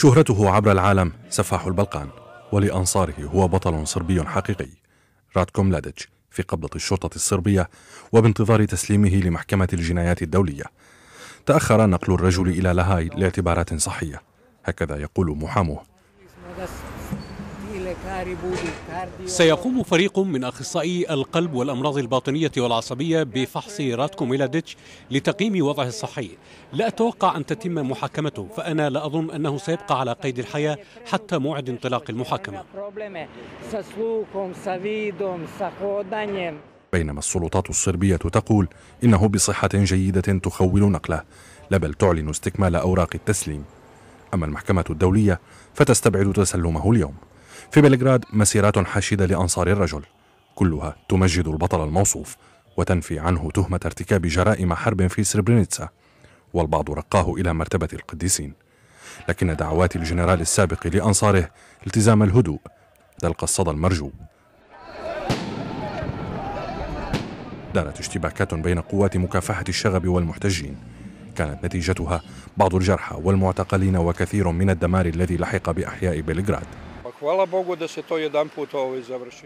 شهرته عبر العالم سفاح البلقان ولأنصاره هو بطل صربي حقيقي راتكو ملاديتش في قبضة الشرطة الصربية وبانتظار تسليمه لمحكمة الجنايات الدولية تأخر نقل الرجل إلى لاهاي لاعتبارات صحية هكذا يقول محاموه سيقوم فريق من أخصائي القلب والأمراض الباطنية والعصبية بفحص راتكو ميلاديتش لتقييم وضعه الصحي لا أتوقع أن تتم محاكمته فأنا لا أظن أنه سيبقى على قيد الحياة حتى موعد انطلاق المحاكمة بينما السلطات الصربية تقول إنه بصحة جيدة تخول نقله لا بل تعلن استكمال أوراق التسليم أما المحكمة الدولية فتستبعد تسلمه اليوم في بلغراد مسيرات حشيدة لأنصار الرجل كلها تمجد البطل الموصوف وتنفي عنه تهمة ارتكاب جرائم حرب في سربرينيتسا والبعض رقاه إلى مرتبة القديسين لكن دعوات الجنرال السابق لأنصاره التزام الهدوء تلقى الصدى المرجو دارت اشتباكات بين قوات مكافحة الشغب والمحتجين كانت نتيجتها بعض الجرحى والمعتقلين وكثير من الدمار الذي لحق بأحياء بلغراد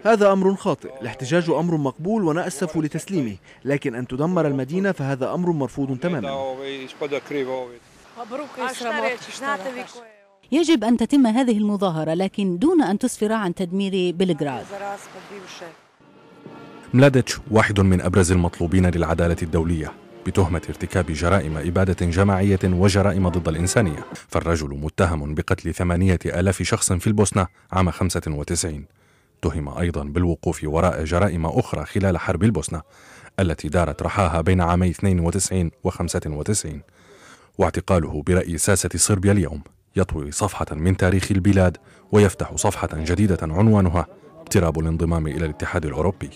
هذا أمر خاطئ الاحتجاج أمر مقبول ونأسف لتسليمه لكن أن تدمر المدينة فهذا أمر مرفوض تماما يجب أن تتم هذه المظاهرة لكن دون أن تسفر عن تدمير بلغراد ملاديتش واحد من أبرز المطلوبين للعدالة الدولية بتهمة ارتكاب جرائم إبادة جماعية وجرائم ضد الإنسانية فالرجل متهم بقتل ثمانية آلاف شخص في البوسنة عام 95 تهم أيضا بالوقوف وراء جرائم أخرى خلال حرب البوسنة التي دارت رحاها بين عامي 92 و 95 واعتقاله برأي ساسة صربيا اليوم يطوي صفحة من تاريخ البلاد ويفتح صفحة جديدة عنوانها اقتراب الانضمام إلى الاتحاد الأوروبي